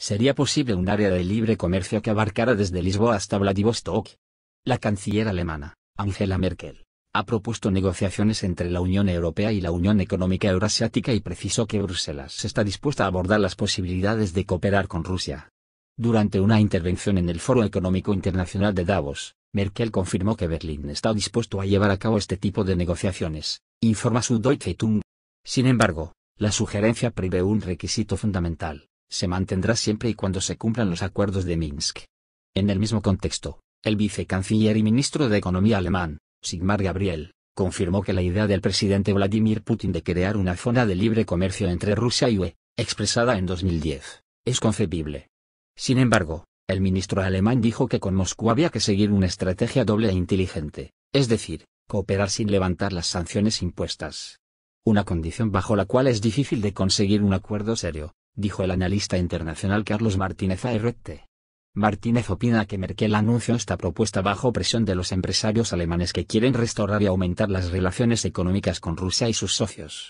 sería posible un área de libre comercio que abarcara desde Lisboa hasta Vladivostok. La canciller alemana, Angela Merkel, ha propuesto negociaciones entre la Unión Europea y la Unión Económica Eurasiática y precisó que Bruselas está dispuesta a abordar las posibilidades de cooperar con Rusia. Durante una intervención en el Foro Económico Internacional de Davos, Merkel confirmó que Berlín está dispuesto a llevar a cabo este tipo de negociaciones, informa su Deutsche Tung. Sin embargo, la sugerencia prevé un requisito fundamental se mantendrá siempre y cuando se cumplan los acuerdos de Minsk. En el mismo contexto, el vicecanciller y ministro de Economía alemán, Sigmar Gabriel, confirmó que la idea del presidente Vladimir Putin de crear una zona de libre comercio entre Rusia y UE, expresada en 2010, es concebible. Sin embargo, el ministro alemán dijo que con Moscú había que seguir una estrategia doble e inteligente, es decir, cooperar sin levantar las sanciones impuestas. Una condición bajo la cual es difícil de conseguir un acuerdo serio, dijo el analista internacional Carlos Martínez ART. Martínez opina que Merkel anunció esta propuesta bajo presión de los empresarios alemanes que quieren restaurar y aumentar las relaciones económicas con Rusia y sus socios.